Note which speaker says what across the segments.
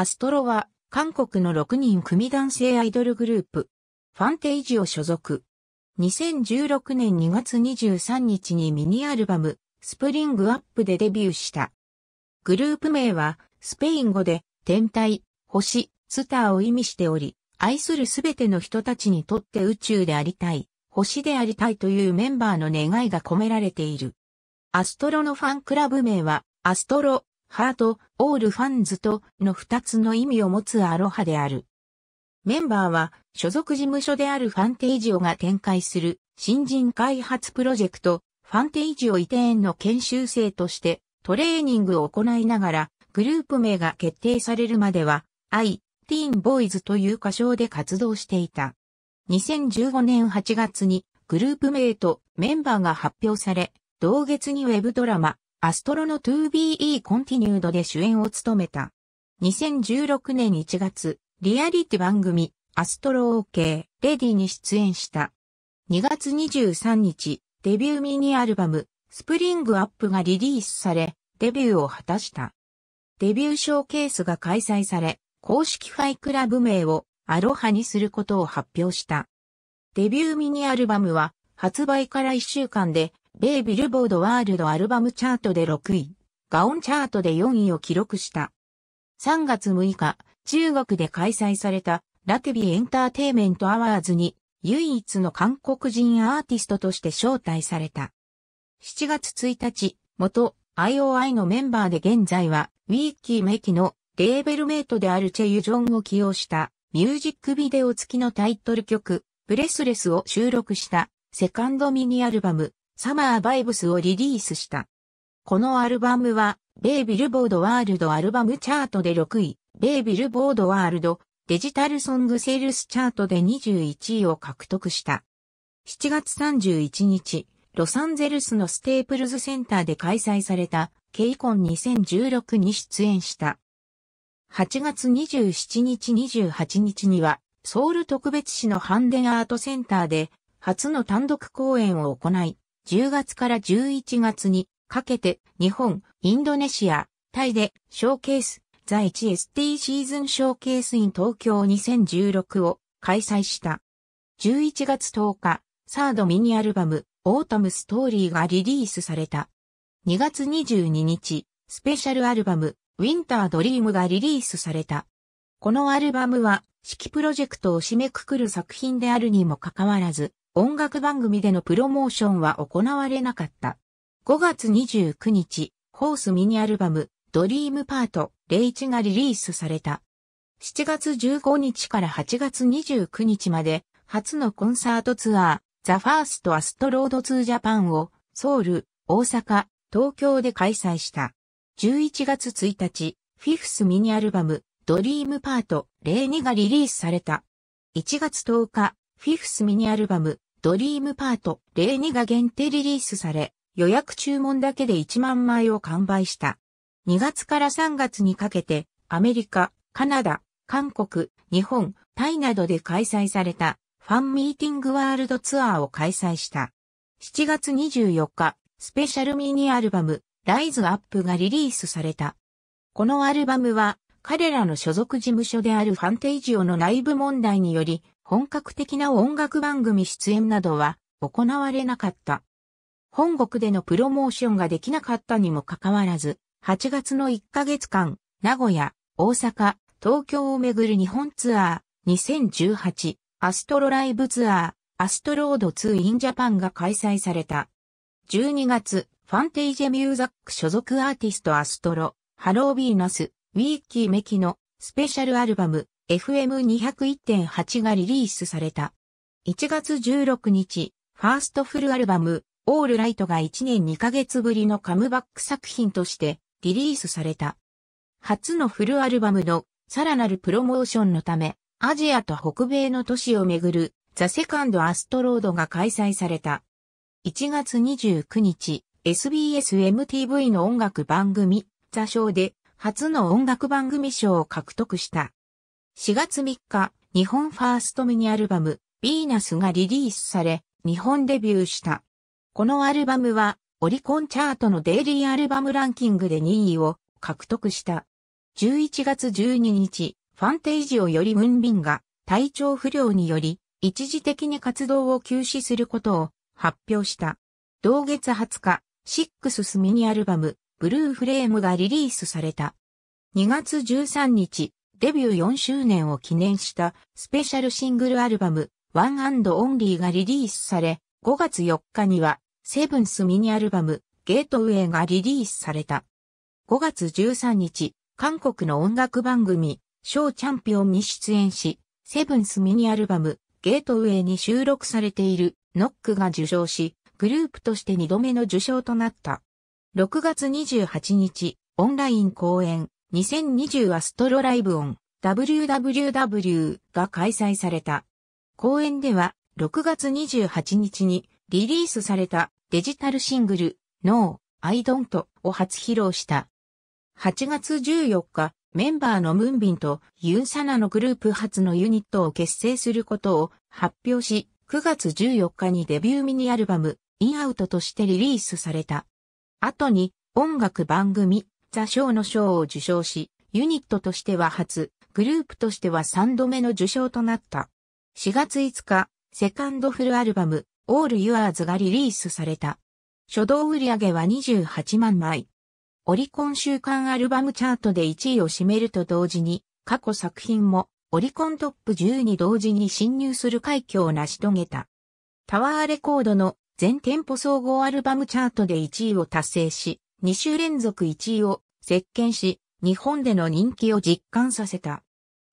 Speaker 1: アストロは、韓国の6人組男性アイドルグループ、ファンテイジを所属。2016年2月23日にミニアルバム、スプリングアップでデビューした。グループ名は、スペイン語で、天体、星、スターを意味しており、愛するすべての人たちにとって宇宙でありたい、星でありたいというメンバーの願いが込められている。アストロのファンクラブ名は、アストロハート、オールファンズとの二つの意味を持つアロハである。メンバーは所属事務所であるファンテイジオが展開する新人開発プロジェクト、ファンテイジオ移転の研修生としてトレーニングを行いながらグループ名が決定されるまでは、I、ティーンボーイズという歌唱で活動していた。2015年8月にグループ名とメンバーが発表され、同月にウェブドラマ、アストロの 2BE コンティニュードで主演を務めた。2016年1月、リアリティ番組、アストロ OK、レディに出演した。2月23日、デビューミニアルバム、スプリングアップがリリースされ、デビューを果たした。デビューショーケースが開催され、公式ファイクラブ名をアロハにすることを発表した。デビューミニアルバムは発売から1週間で米ビルボードワールドアルバムチャートで6位、ガオンチャートで4位を記録した。3月6日、中国で開催されたラテビエンターテイメントアワーズに唯一の韓国人アーティストとして招待された。7月1日、元 IOI のメンバーで現在はウィーキーメキのレーベルメイトであるチェユジョンを起用したミュージックビデオ付きのタイトル曲、ブレスレスを収録したセカンドミニアルバムサマーバイブスをリリースした。このアルバムは、イビルボードワールドアルバムチャートで6位、イビルボードワールドデジタルソングセールスチャートで21位を獲得した。7月31日、ロサンゼルスのステープルズセンターで開催されたケイコン2016に出演した。8月27日28日には、ソウル特別市のハンデンアートセンターで初の単独公演を行い、10月から11月にかけて日本、インドネシア、タイでショーケース在地 ST シーズンショーケース in 東京2016を開催した。11月10日、サードミニアルバム、オータムストーリーがリリースされた。2月22日、スペシャルアルバム、ウィンタードリームがリリースされた。このアルバムは、式プロジェクトを締めくくる作品であるにもかかわらず、音楽番組でのプロモーションは行われなかった。5月29日、ホースミニアルバム、ドリームパート、01がリリースされた。7月15日から8月29日まで、初のコンサートツアー、ザ・ファースト・アストロード・ツー・ジャパンを、ソウル、大阪、東京で開催した。11月1日、フィフスミニアルバム、ドリームパート、02がリリースされた。1月10日、フィフスミニアルバム、ドリームパート02が限定リリースされ、予約注文だけで1万枚を完売した。2月から3月にかけて、アメリカ、カナダ、韓国、日本、タイなどで開催されたファンミーティングワールドツアーを開催した。7月24日、スペシャルミニアルバム、ライズアップがリリースされた。このアルバムは、彼らの所属事務所であるファンテイジオの内部問題により、本格的な音楽番組出演などは行われなかった。本国でのプロモーションができなかったにもかかわらず、8月の1ヶ月間、名古屋、大阪、東京をめぐる日本ツアー2018アストロライブツアーアストロード2 in Japan が開催された。12月、ファンテージェミューザック所属アーティストアストロ、ハロービーナス、ウィーキーメキのスペシャルアルバム FM201.8 がリリースされた。1月16日、ファーストフルアルバム、オールライトが1年2ヶ月ぶりのカムバック作品としてリリースされた。初のフルアルバムのさらなるプロモーションのため、アジアと北米の都市をめぐるザ・セカンド・アストロードが開催された。1月29日、SBS-MTV の音楽番組、ザ・ショーで初の音楽番組賞を獲得した。4月3日、日本ファーストミニアルバム、ヴィーナスがリリースされ、日本デビューした。このアルバムは、オリコンチャートのデイリーアルバムランキングで2位を獲得した。11月12日、ファンテイジオよりムンビンが体調不良により一時的に活動を休止することを発表した。同月20日、シックススミニアルバム、ブルーフレームがリリースされた。2月13日、デビュー4周年を記念したスペシャルシングルアルバム One and Only がリリースされ、5月4日にはセブンスミニアルバムゲートウェイがリリースされた。5月13日、韓国の音楽番組ショーチャンピオンに出演し、セブンスミニアルバムゲートウェイに収録されているノックが受賞し、グループとして2度目の受賞となった。6月28日、オンライン公演、2020アストロライブオン WWW が開催された。公演では6月28日にリリースされたデジタルシングル No, I Don't を初披露した。8月14日、メンバーのムンビンとユンサナのグループ初のユニットを結成することを発表し、9月14日にデビューミニアルバム、インアウトとしてリリースされた。後に音楽番組ザ賞の賞を受賞し、ユニットとしては初、グループとしては3度目の受賞となった。4月5日、セカンドフルアルバム、All Yours がリリースされた。初動売上は28万枚。オリコン週間アルバムチャートで1位を占めると同時に、過去作品もオリコントップ10に同時に侵入する快挙を成し遂げた。タワーレコードの全店舗総合アルバムチャートで1位を達成し、2週連続1位を席巻し、日本での人気を実感させた。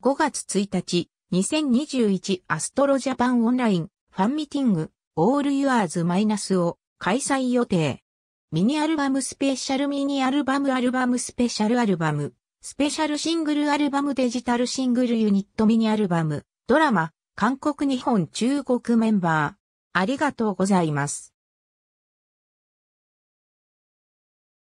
Speaker 1: 5月1日、2021アストロジャパンオンラインファンミティングオールユアーズマイナスを開催予定。ミニアルバムスペシャルミニアルバムアルバムスペシャルアルバムスペシャルシングルアルバムデジタルシングルユニットミニアルバムドラマ韓国日本中国メンバーありがとうございます。